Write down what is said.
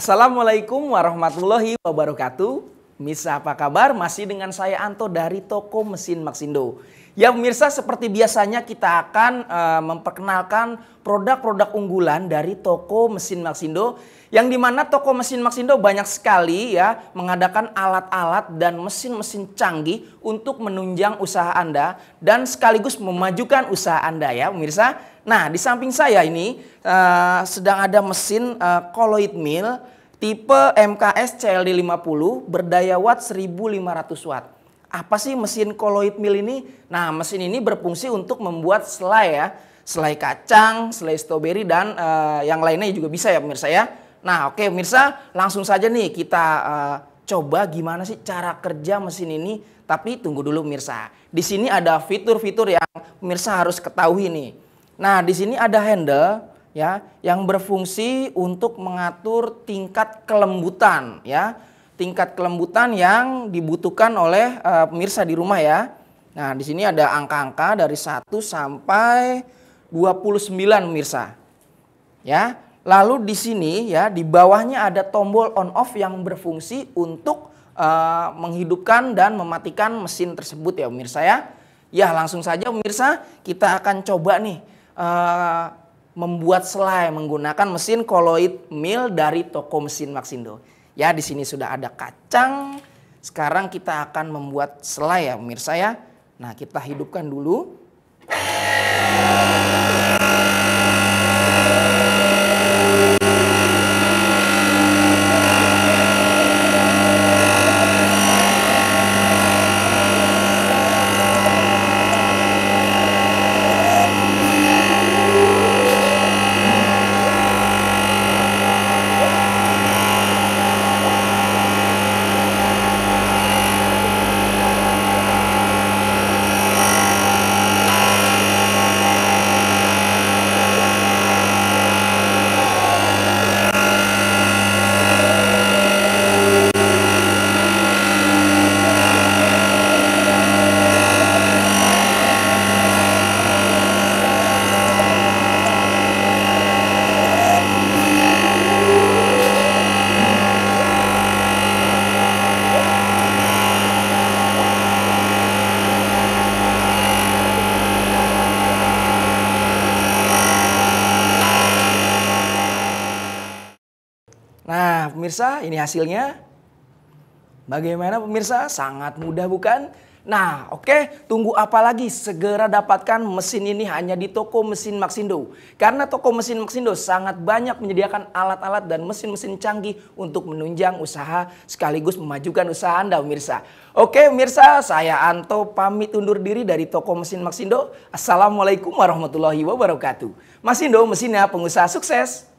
Assalamualaikum warahmatullahi wabarakatuh. Misa apa kabar? Masih dengan saya Anto dari toko Mesin Maxindo. Ya pemirsa seperti biasanya kita akan uh, memperkenalkan produk-produk unggulan dari toko mesin Maxindo yang dimana toko mesin Maxindo banyak sekali ya mengadakan alat-alat dan mesin-mesin canggih untuk menunjang usaha Anda dan sekaligus memajukan usaha Anda ya pemirsa. Nah di samping saya ini uh, sedang ada mesin uh, koloid mill tipe MKS CLD 50 berdaya watt 1500 watt. Apa sih mesin koloid mil ini? Nah, mesin ini berfungsi untuk membuat selai ya. Selai kacang, selai stroberi, dan uh, yang lainnya juga bisa ya pemirsa ya. Nah, oke pemirsa, langsung saja nih kita uh, coba gimana sih cara kerja mesin ini. Tapi tunggu dulu pemirsa. Di sini ada fitur-fitur yang pemirsa harus ketahui nih. Nah, di sini ada handle ya yang berfungsi untuk mengatur tingkat kelembutan ya tingkat kelembutan yang dibutuhkan oleh uh, pemirsa di rumah ya. Nah, di sini ada angka-angka dari 1 sampai 29 pemirsa. Ya. Lalu di sini ya di bawahnya ada tombol on off yang berfungsi untuk uh, menghidupkan dan mematikan mesin tersebut ya pemirsa ya. Ya, langsung saja pemirsa kita akan coba nih uh, membuat selai menggunakan mesin koloid mil dari toko mesin Maxindo. Ya, di sini sudah ada kacang. Sekarang kita akan membuat selai ya, pemirsa ya. Nah, kita hidupkan dulu. Nah, pemirsa, ini hasilnya. Bagaimana pemirsa? Sangat mudah bukan? Nah, oke, okay. tunggu apa lagi? Segera dapatkan mesin ini hanya di toko mesin Maxindo. Karena toko mesin Maxindo sangat banyak menyediakan alat-alat dan mesin-mesin canggih untuk menunjang usaha sekaligus memajukan usaha Anda, pemirsa. Oke, okay, pemirsa, saya Anto pamit undur diri dari toko mesin Maxindo. Assalamualaikum warahmatullahi wabarakatuh. Maxindo, mesinnya pengusaha sukses.